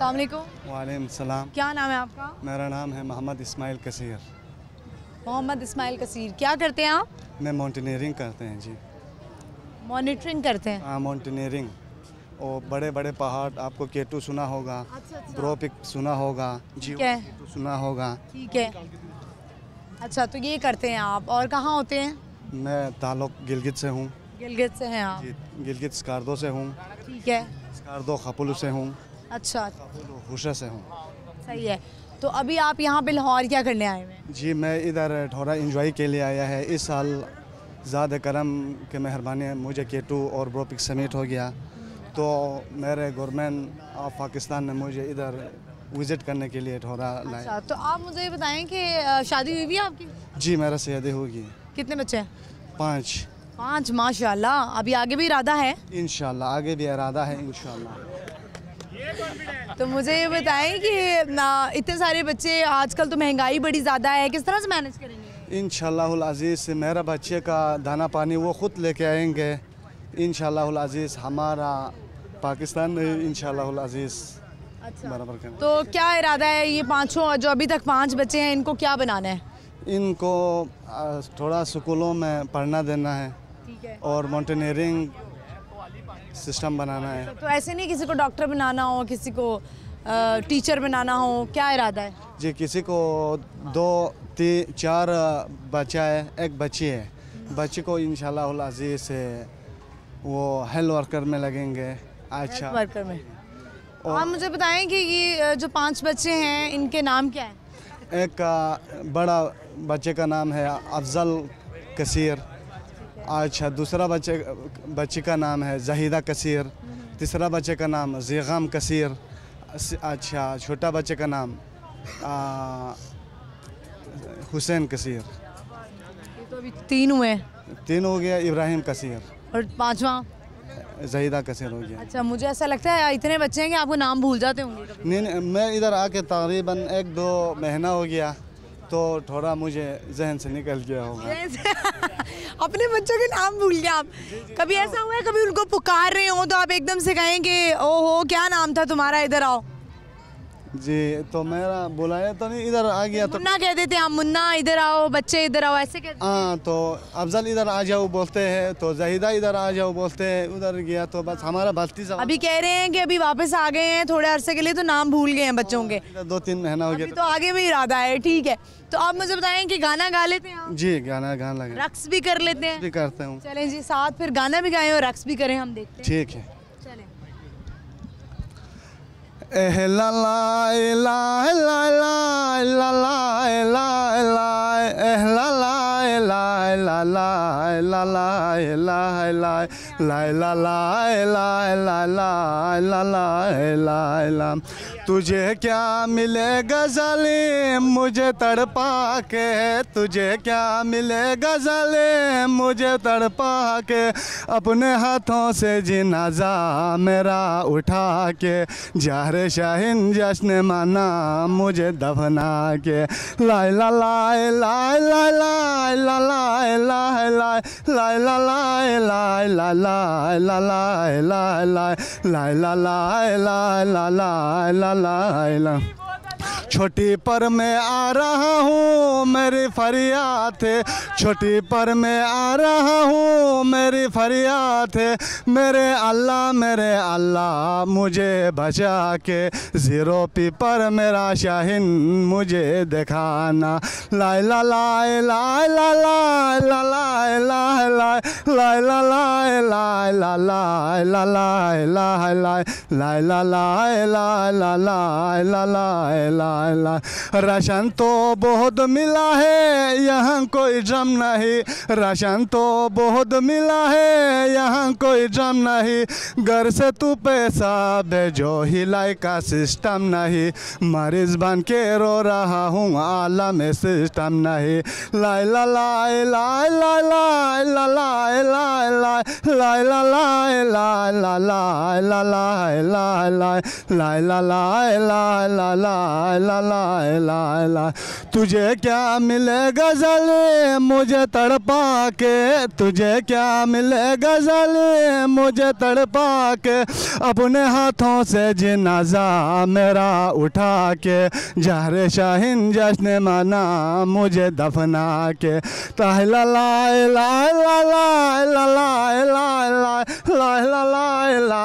वालेकुम सलाम क्या नाम है आपका मेरा नाम है मोहम्मद इस्माइल कसीर मोहम्मद इस्माइल कसीर क्या करते हैं आप मैं माउंटेनियरिंग करते हैं जी मॉनिटरिंग करते हैं हाँ माउंटेनियरिंग और बड़े बड़े पहाड़ आपको केटू सुना होगा अच्छा, अच्छा। सुना होगा जी केटू सुना होगा ठीक है अच्छा तो ये करते हैं आप और कहाँ होते हैं मैं ताल्लुक गिलगित से हूँ गिलगित से हैं आप गिलगित स्कारदो से हूँ ठीक है स्कारदो खपुल से हूँ अच्छा होशा से हूँ सही है तो अभी आप यहाँ पे लाहौर क्या करने आए हैं जी मैं इधर थोड़ा इंजॉय के लिए आया है इस साल ज़्यादा करम के मेहरबानी मुझे के टू और ब्रोपिक समेट हो गया तो मेरे गवर्नमेंट ऑफ पाकिस्तान ने मुझे इधर विज़िट करने के लिए थोड़ा अच्छा, लाया अच्छा, तो आप मुझे बताएं कि शादी हुई भी आपकी जी मेरा सदी होगी कितने बच्चे हैं पाँच पाँच माशाल्लाह अभी आगे भी इरादा है इनशाला आगे भी इरादा है इनशाला तो मुझे ये बताएं कि इतने सारे बच्चे आजकल तो महंगाई बड़ी ज़्यादा है किस तरह से मैनेज करेंगे इन अजीज़ मेरा बच्चे का दाना पानी वो खुद लेके आएंगे इन अजीज़ हमारा पाकिस्तान इन अजीज़ अच्छा। बराबर तो क्या इरादा है ये पाँचों जो अभी तक पाँच बच्चे हैं इनको क्या बनाना है इनको थोड़ा स्कूलों में पढ़ना देना है, है। और माउंटेनियरिंग सिस्टम बनाना है तो ऐसे नहीं किसी को डॉक्टर बनाना हो किसी को टीचर बनाना हो क्या इरादा है जी किसी को दो तीन चार बच्चा है एक बच्ची है बच्ची को इन अजीज से वो हेल्थ वर्कर में लगेंगे अच्छा वर्कर में और आप मुझे बताएं कि ये जो पांच बच्चे हैं इनके नाम क्या है एक बड़ा बच्चे का नाम है अफजल कसीर अच्छा दूसरा बच्चे बच्चे का नाम है जहीदा कसीर तीसरा बच्चे का नाम जीगाम कसीर अच्छा छोटा बच्चे का नाम हुसैन कसीर तो अभी तीन हुए तीन हो गया इब्राहिम कसीर और पांचवा जहीदा कसीर हो गया अच्छा मुझे ऐसा लगता है इतने बच्चे हैं कि आपको नाम भूल जाते होंगे नहीं, नहीं मैं इधर आके तकरीबन एक दो महीना हो गया तो थोड़ा मुझे जहन से निकल गया होगा अपने बच्चों के नाम भूल गया आप कभी ऐसा हुआ है कभी उनको पुकार रहे हो तो आप एकदम से कहेंगे ओहो क्या नाम था तुम्हारा इधर आओ जी तो मेरा बुलाया तो नहीं इधर आ गया तो मुन्ना कह देते हैं हाँ, मुन्ना इधर आओ बच्चे इधर आओ ऐसे कहते हाँ तो अफजल इधर आ जाओ बोलते हैं तो जहीदा इधर आ जाओ बोलते हैं उधर गया तो बस हाँ। हमारा भक्ति सब अभी कह रहे हैं कि अभी वापस आ गए हैं थोड़े अरसे के लिए तो नाम भूल गए हैं बच्चों के हाँ, दो तीन महीना हो गया तो-, तो आगे भी इरादा है ठीक है तो आप मुझे बताएं कि गाना गा लेते हैं जी गाना गाना रक्स भी कर लेते हैं भी करते हूँ चले जी साथ फिर गाना भी गाए और रक्स भी करें हम देखते हैं ठीक है ê la la ê la ê la la la la ê la ê la ê la la ê la ê la la ê la la ê la ê la la la la ê la ê la la ê la la ê la ê la तुझे क्या मिले गजल मुझे तड़पा के तुझे क्या मिले गजल मुझे तड़पा के अपने हाथों से जिनाजा मेरा उठा के जहर शाहिन जश्न माना मुझे दफना के लाए ला लाए लाए लाए लाए ला लाए लाए लाए लाए ला लाए लाए ला लाए ला लाए लाए लाए ला लाए लाए ला लाए la छोटी पर मैं आ रहा हूँ मेरी फरियाद है छोटी पर मैं आ रहा हूँ मेरी फरियाद है मेरे अल्लाह मेरे अल्लाह मुझे बचा के ज़ीरो पी पर मेरा शाहिन मुझे दिखाना लाए ला लाए लाए ला लाए ला लाए लाए लाए लाए ला लाए लाए ला लाए ला लाए लाए लाए लाए ला लाए लाए ला लाए ला लाए लाए वाला राशन तो बहुत मिला है यहाँ कोई जम नहीं राशन तो बहुत मिला है यहाँ कोई जम नहीं घर से तू पैसा भेजो हिलाई का सिस्टम नहीं मरीज बन के रो रहा हूँ आला में सिस्टम नहीं लाई ला लाई लाई लाई लाई ला लाई लाई लाई ला लाई लाई ला लाई ला लाई लाई लाई ला लाई लाई लाई लाई ला ला ला ला तुझे क्या मिले गजल मुझे तड़पा के तुझे क्या मिले गजल मुझे तड़पा के अपने हाथों से जनाजा मेरा उठा के जहर शाहिन जश्न माना मुझे दफना के ला ला ला ला ला ला ला ला ला ला ला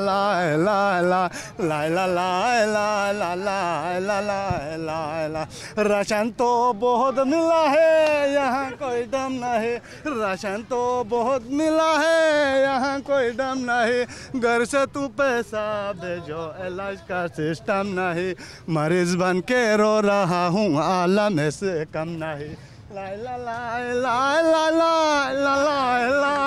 la la la la la la la la la la la la la ration तो बहुत मिला है यहाँ कोई दम ना राशन तो बहुत मिला है यहाँ कोई दम नहीं घर से तू पैसा भेजो इलाज का सिस्टम नहीं मरीज बन के रो रहा हूँ में से कम ना है ला ला ला ला ला ला ला ला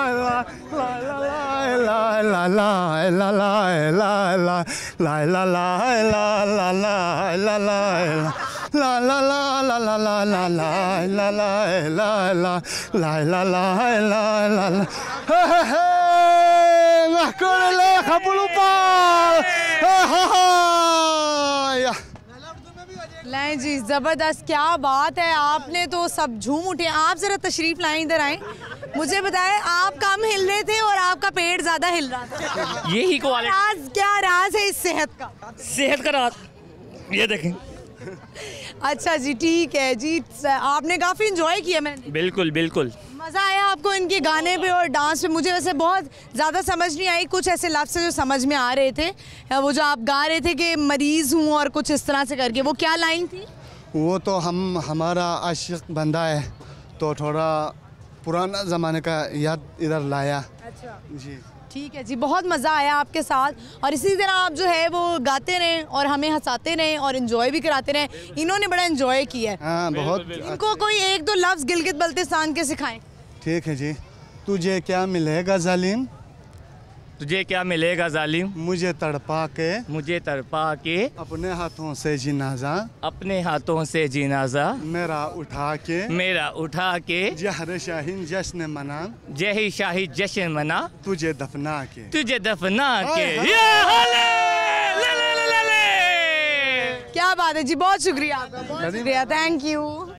ला ला ला la la la la la la la la la la la la la La la la la la la la la la la la la la la la la la la la la लाएं जी ज़बरदस्त क्या बात है आपने तो सब झूम उठे आप ज़रा तशरीफ़ लाएं इधर आए मुझे बताएं आप कम ज्यादा हिल रहा था ये ही क्वालिटी राज क्या राज है इस सेहत का सेहत का राज ये देखें अच्छा जी ठीक है जी आपने काफ़ी इंजॉय किया मैंने बिल्कुल बिल्कुल मज़ा आया आपको इनके गाने पे और डांस पे मुझे वैसे बहुत ज़्यादा समझ नहीं आई कुछ ऐसे लफ्स जो समझ में आ रहे थे वो जो आप गा रहे थे कि मरीज़ हूँ और कुछ इस तरह से करके वो क्या लाइन थी वो तो हम हमारा आशिक बंदा है तो थोड़ा पुराना ज़माने का याद इधर लाया अच्छा जी ठीक है जी बहुत मज़ा आया आपके साथ और इसी तरह आप जो है वो गाते रहें और हमें हंसाते रहें और इन्जॉय भी कराते रहें इन्होंने बड़ा इन्जॉय किया है हाँ, बहुत इनको कोई एक दो लफ्ज़ गिलगित बल्तिस्तान के सिखाएं ठीक है जी तुझे क्या मिलेगा जालिम तुझे क्या मिलेगा जालिम मुझे तड़पा के मुझे तड़पा के अपने हाथों से जिनाजा अपने हाथों से जिनाजा मेरा उठा के मेरा उठा के जहर शाहीन जश्न मना जही शाही जश्न मना तुझे दफना के तुझे दफना के ये क्या बात है जी बहुत शुक्रिया आपका बहुत शुक्रिया थैंक यू